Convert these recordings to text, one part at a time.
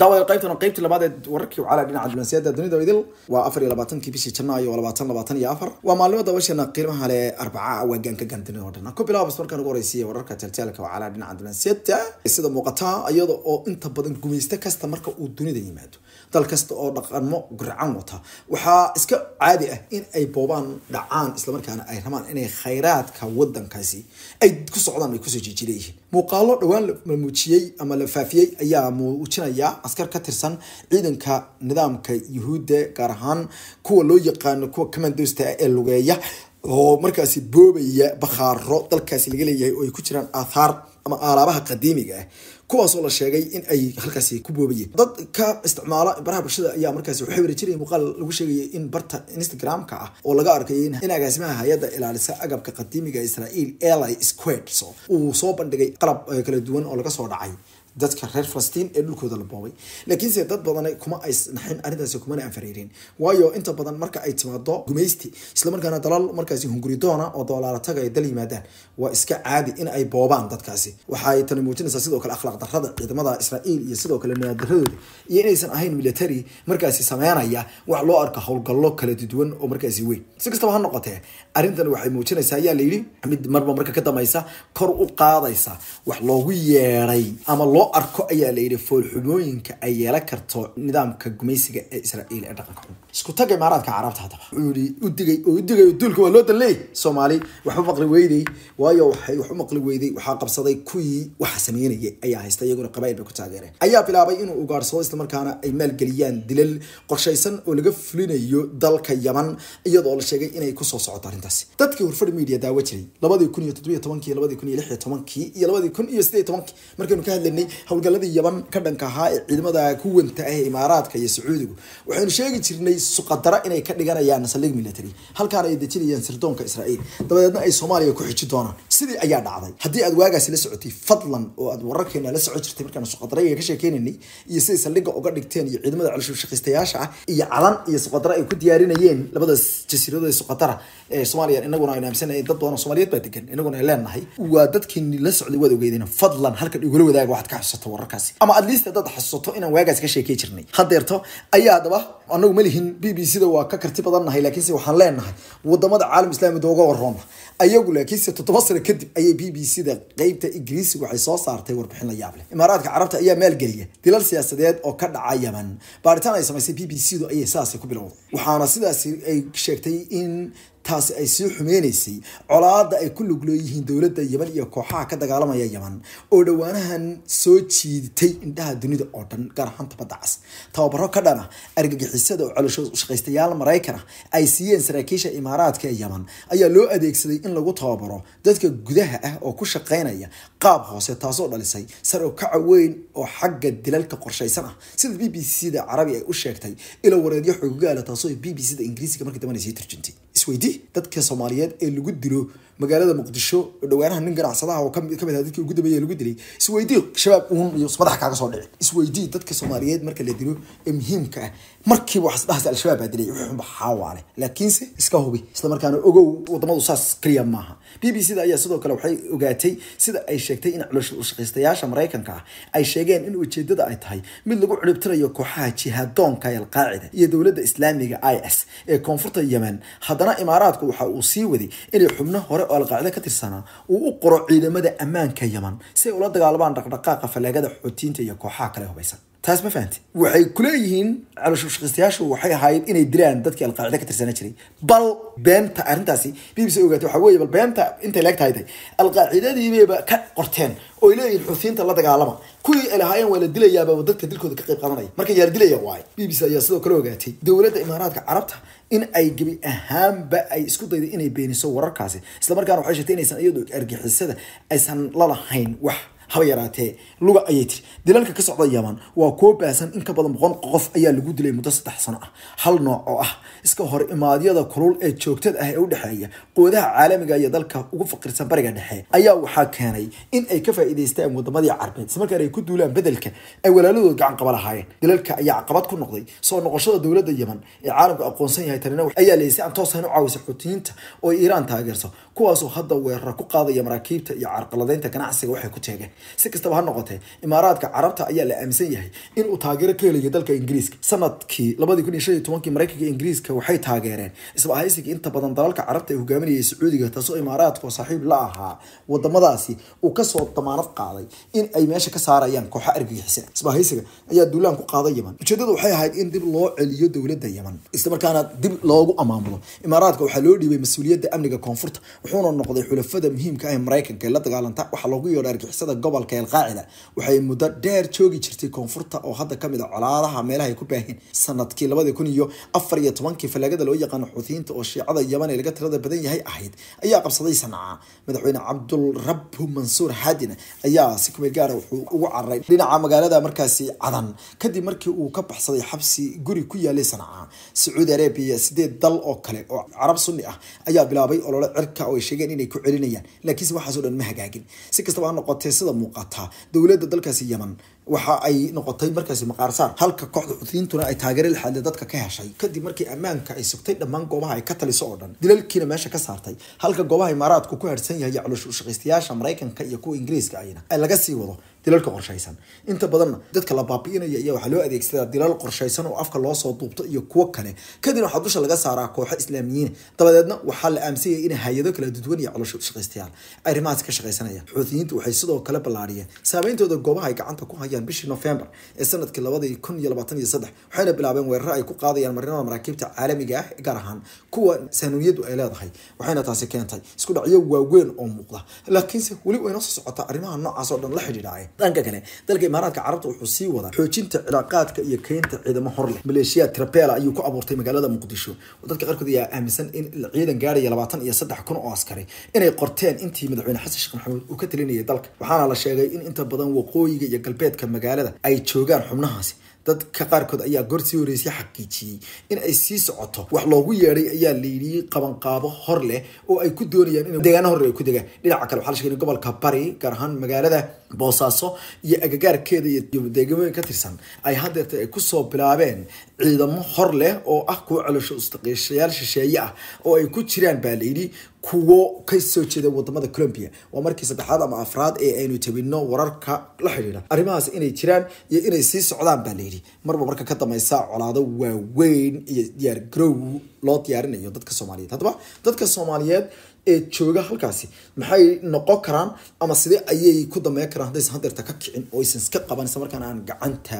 daawa qaybtan qaybtii labaadee wararkii wacala dhinaca jimaansiyada dunida idil waa afar iyo labaatankii bishii janaayo waa labaatan labaatan iyo afar waa maalimo dabasheena qiimaha le arbaca waagaan ka gaandunida oo dhan ku bilaabas markaan ugu horeysiya wararka taltaalka wacala dhinaca jimaansiyada sida muuqataa iyada oo inta badan gumaysto kasta marka uu dunida yimaado dal kasta oo dhaqanmo gurcan wata waxaa iska caadi ah in ay boobaan dhacaan islamarkaana ay rabaan inay khayraadka wadankaasi ay ku socdaan ay kusoo jijileeyihiin muuqaalo dhowaan la muujiyey ama la faafiyey ayaa muujinaya askar ka tirsan ciidanka nidaamka yuhuudda gaar ahaan kuwa loo yaqaano kuwa kamandosta ah ee lugeeya oo markaasi boobaya bakhaaro dalkaasi laga leeyahay oo ay ku jiraan aathaar ama alaabaha qadiimiga ah kuwaasoo la sheegay in ay halkaasi ku boobayeen dad ka isticmaala baraha bulshada ayaa markaasi waxay wari jirayeen muuqaal lagu sheegayay in barta instagram-ka ah oo laga arkay in agaasimaha hay-adda ilaalisa agabka qadiimiga israel eli squadso uu soo bandhigay qalab eh, kala duwan oo laga soo dhacay dadka reer falastiin ee dhulkooda la boobay laakiinse dad badan kuma ay naxin kumana anfariirin waayo inta badan marka ay timaado gumaysti islamarkaana dalal markaasi hunguridoona oo doolaala ay dal yimaadaan waa iska caadi in ay boobaan dadkaasi waxa tani muujinaysaa sidoo kale akhlaaq darrada ciidamada israa'iil iyo sidoo kale munaadaradooda iyo inaysan ahayn military markaasi sameynaya wax loo arko howlgallo kala duwan oo markaasi weyn si kastaba ha noqotee arrintan waxay muujinaysaa ayaa la mid marba marka ka dambaysa kor u qaadaysa wax loogu yeeray ama loo loo arko ayaa layidhi foolxumooyinka ay yeelan karto nidaamka gumaysiga ee israa'iil ee dhaqanka xun isku imaaraadka carabta haddaba wuxuu yidhi udigay oo udigay duulka waa loo danleey soomaali waxba maqli weydey waayo waxay wax maqli weyday waxaa qabsaday kuwii waxa sameynayay ayaa haysta iyaguna qabaayil bay ku taageereen ayaa bilaabay inuu ugaarsado islamarkaana ay maalgeliyaan dilal qorshaysan oo laga fulinayo dalka yaman iyadoo la sheegay inay kusoo socoto arrintaasi dadkii hurfadh media daawo jiray labadii kun iyo toddobiyo tobankii labadii kun iyo lix iyo tobankii iyo labadii kun iyo sideed tobankii markaynu ka hadlanay howlgalladii yaban ka dhanka ahaa ee ciidamada kuwanta ah ee imaaraadka iyo sacuudigu waxaynu sheegi jirnay suqadaro inay ka dhiganayaan saldhig military halkaana ay dejinayaan sirdoonka israa'iil dabadeedna ay soomaaliya ku xiji doonaan sidii ayaa dhacday haddii aad waagaasi la socotay fadlan oo aad wararkeena la socon jirtay markaan suqadarayga ka sheekeynaynay iyo siday saldhigga uga dhigteen iyo ciidamada calshulshaqaystayaasha ah iyo calan iyo suqadaro ay ku diyaarinayeen labadaas jasiiradooda suqadara ee soomaaliya inaguna aynu aaminsanayn dad badan soomaaliyeed baa degan inaguna ay leenahay waa dadkii la socday waad ogeydeen fadlan halkan igula wadaaga waxaad ka xasuusato wararkaasi ama at least haddaad xasuusato inaan waagaas ka sheekey jirnay hadeerto ayaa daba anagu malihin b b c da waa ka karti badannahay laakiinse waxaan leenahay wadamada caalam islaami dooga warrooma ayagu laakiinse toddoba sano kadib ayay b b c da qeybta ingiriisiga waxay soo saartay warbixin la yaab leh imaaraadka carabta ayaa maalgeliya dilal siyaasadeed oo ka dhaca yaman baaritaan ay samaysay b b c du ayay sidaasi ku bilowday waxaana sidaasi ay sheegtay in taasi ay sii xumeynaysay colaada ay ku lug leeyihiin dowladda yeman iyo kooxaha ka dagaalamaya yeman oo dhowaanahan soo jiidtay indhaha dunida oo dhan gaar ahaan tabadda cas tababaro ka dhan argagixisada oo colosho shaqaystayaal maraykan ah ay siiyeen saraakiisha imaaraadka ee yeman ayaa loo adeegsaday in lagu tababaro dadka gudaha ah oo ku shaqaynaya qaab hoose taasoo dhalisay sar o kaca weyn oo xagga dilalka qorshaysan ah sida b b c da carabi ay u sheegtay ilo wareedyo xoogaala taasoo b b c da ingiriisiga markii dambana turjintay isweydi dadka soomaaliyeed ee lagu dilo magaalada muqdisho dhawaanaha nin ganacsadaha oo kamid ah dadkii ugu dambeeyay lagu dilay isweydii shabaab uun iyo madaxa kaaga soo dhici isweydii dadka soomaaliyeed marka la dilo ee muhiimka ah markiiba wax al-shabaab baa dilay wixunba xaawaale laakiinse iska hubi isla markaana ogow wadamadu saas kaliya keliya maaha b b c da ayaa sidoo kale waxay ogaatay sida ay sheegtay in culushaqaystayaasha maraykanka ah ay sheegeen in ujeedada ay tahay mid lagu cunibtirayo kooxaha jihaadoonka ee alqaacida iyo dowladda islaamiga i s ee koonfurta yemen haddana imaaraadku waxa uu sii waday inay xubno hore oo alqaacida ka tirsanaa uu u qoro ciidamada ammaanka yeman si ay ula dagaalmaan dhaqdhaqaaqa falaagada xootiyiinta iyo kooxaha kale hubaysan taas ma fahanti waxay kuleeyihiin calooshushqiistayaashu waxay ahayd inay diraan dadkii alqaacida ka tirsanaa jiray bal beenta arrintaasi bbc ogaatay waxaa weye bal beenta intay leeg tahay tahay ka qorteen oy leeyihin xuutiyiinta la dagaalama kuwii ay lahaayeen waa la dilayaaba dadka dilkooda ka qayb qaadanaya marka yaa la dilaya waayo bbc ayaa sidoo kale ogaatay dowladda imaaraadka carabta in ay gebi ahaanba ay isku dayday inay beeniso wararkaasi islamarkaana waxay sheegtay inaysan iyadu argixisada aysan lalahayn wax haba yaraatee luga ayay tiri dilalka ka socda yaman waa kuwo baasan in ka badan boqol qof ayaa lagu dilay muddo saddex sano ah hal nooc oo ah iska hor imaadyada kulul ee joogtada ah ee u dhexeeya qoodaha caalamiga ah iyo dalka ugu faqirsan bariga dhexe ayaa waxaa keenay in ay ka faa'iidaystaan wadamadii carbeed islamarkaan ay ku duulaan bedelka ay walaaladood gacan qaba lahaayeen dilalka ayaa caqabad ku noqday soo noqoshada dowladda yaman ee caalamku aqoonsan yahay tanina ayaa leysay aan toosan u caawisa xuutiyiinta oo iiraan taageerso kuwaasoo hadda weerara ku qaadaya maraakiibta iyo carqaladaynta ganacsiga waxay ku teegeen si kastaba ha noqotee imaaraadka carabta ayaa la aaminsan yahay inuu taageero ka helayo dalka ingiriiska sanadkii labadii maraykanka ingiriiska waxay taageereen isla inta badan dalalka carabta ay hogaaminayay sacuudiga taasoo imaaraadka oo saaxiib la ahaa wadamadaasi uu kasoo damaanad qaaday in ay meesha ka saarayaan kooxa argagixisay isla ahaysiga ayaa duulaan ku qaaday yeman ujeedadu waxay ahayd in dib loo celiyo dowladda yeman islamarkaana dib loogu amaamulo imaaraadka waxaa loo dhiibay mas-uuliyadda amniga koonfurta wuxuuna noqday xulafada muhiimka ah ee maraykanka la dagaalanta waxaa loogu yeedha argixisada gobolka elqaacida waxay muddo dheer joogi jirtay koonfurta oo hadda kamid a ah colaadaha meelaha ay ku baahin sanadkii labadii kun iyo afar iyo tobankii fallaagada loo yaqaano xuutiyiinta oo shiicada yaman ee laga tirada badan yahay ahayd ayaa qabsaday sanca madaxweyne cabdulrabu mansuur xaadina ayaa si kumeel gaara ah wuxuu ugu cararay dhinaca magaalada markaasi cadan kadib markii uu ka baxsaday xabsi guri ku yaalay sanca sacuudi arabia sideed dal oo kale oo carab sunni ah ayaa bilaabay olole cirka oo ay sheegeen inay ku celinayaan laakiinse waxaaso dhan ma hagaagin si kastaba ha noqotee sida muuqataa dowladda dalkaasi yeman waxa ay noqotay markaasi maqaarsaar halka kooxda xuutiyiintuna ay taageero lixaadle dadka ka heshay kadib markii ammaanka ay sugtay dhammaan goobaha ay ka taliso oo dhan dilalkiina meesha ka saartay halka goobaha imaaraadku ku harsan yahay iyo calooshushaqaystayaasha maraykanka iyo kuwa ingiriiska ayna laga sii wado dilalka qorshaysan inta badanna dadka la baabi'inaya iyo waxaa loo adeegsadaa dilal qorshaysan oo afka loosoo duubto iyo kuwo kale kadibna waxaa dusha laga saaraa kooxo islaamiyiin dabadeedna waxaa la aamsanyaya in hay-ado kala duduwan iyo coloshshaqaystayaal arrimahaas ka shaqaysanaya xuutiyiintu waxay sidoo kale ballaadhiyeen saameyntooda goobaha ay gacanta ku hayaan bishii novembar ee sanadkii labadii kun iyo labaatan iyo saddex waxayna bilaabeen weeraro ay ku qaadayaan marinada maraakiibta caalamiga ah gaar ahaan kuwa saanuuniyadu ay leedahay waxayna taasi keentay isku waaweyn oo muuqda laakiinse weli waynoo soo socotaa arrimaha noocaas oo dhan la xidhiidhaay dhanka kale dalka imaaraadka carabta wuxuu sii wadaa xoojinta cilaaqaadka iyo keynta ciidamo hor leh maleeshiya trabela ayuu ku abuurtay magaalada muqdisho dadka qaarkood ayaa aaminsan in ciidan gaaraya labaatan iyo saddex kun oo askari inay qorteen intii madaxweyne xasan sheekh maxamuud uu ka talinayay dalka waxaana la sheegay in inta badan waqooyiga iyo galbeedka magaalada ay joogaan xubnahaasi dadka qaarkood ayaa gorsii horeysay xaqiijiyey in ay sii socoto wax loogu yeedhay ayaa layidhi qabanqaabo hor leh oo ay ku doonayaan in deegaana horle ay ku degaan dhinaca kale waxaa la shegay in gobolka bari gaar ahaan magaalada boosaaso iyo agagaarkeeda iyo deegmooyin ka tirsan ay hadeerta ay kusoo bilaabeen ciidamo hor leh oo ah kuwa celosho istaqiishayaal shisheeye ah oo ay ku jiraan baa layidhi kuwo kasoo jeeda wadamada colombia waa markii saddexaad ama afraad ee aynu tabino wararka la xidhiidha arrimahaas inay jiraan iyo inay sii socdaan baa layidhi marba marka ka dameysa colaado waaweyn iyo diyaar garow loo diyaarinayo dadka soomaaliyeed haddaba dadka soomaaliyeed ee jooga halkaasi maxay noqon karaan ama sidee ayay ku dameyn karaan haddaysan hadeerta ka kicin oo aysan iska qaban isla markaana aan gacanta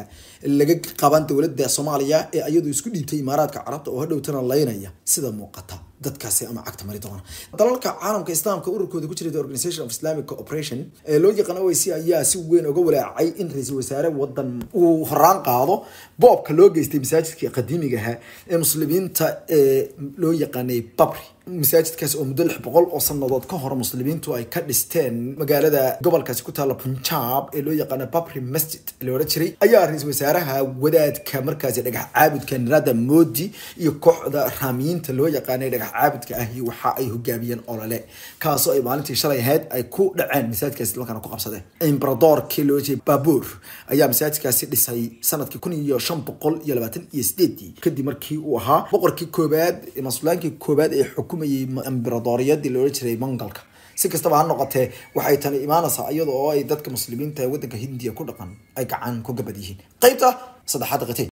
laga qaban dowladda soomaaliya ee ayadu isku dhiibtay imaaraadka carabta oo hadhowtana laynaya sida muuqata dadkaasi ama cagta mari doona dalalka caalamka islaamka ururkooda ku jira the organization of islamic cooperation ee loo yaqaan o i c ayaa si weyn uga walaacay in ra-iisul wasaare wadan uu horaan qaado boobka loo geystay masaajidkii qadiimiga ahaa ee muslimiinta ee loo yaqaanay babri masaajidkaas oo muddo lix boqol oo sanadood ka hor muslimiintu ay ka dhisteen magaalada gobolkaasi ku taala punjaab ee loo yaqaano babri masjid la odhan jiray ayaa ra-iisul wasaaraha wadaadka markaasi dhagax caabudka narada modi iyo kooxda raamiyiinta loo yaqaanay dhagax madax caabidka ahi waxa ay hogaamiyeen olole kaasoo ay maalintii shalay ahayd ay ku dhaceen masaajidkaasi nimankana ku qabsadeen embaradorkii loo jeey ayaa masaajidkaasi dhisay sanadkii kun iyo shan boqol iyo labaatan iyo sideedii kadib markii uu ahaa boqorkii koobaad masulaankii koobaad ee xukumayay embaradoriyadii loola jiray mongalka si kastaba ha noqotee waxay tani imaanaysaa iyada ay dadka muslimiinta ee waddanka hindiya ku dhaqan ay gacan ku gabad yihiin qaybta saddexaad qitay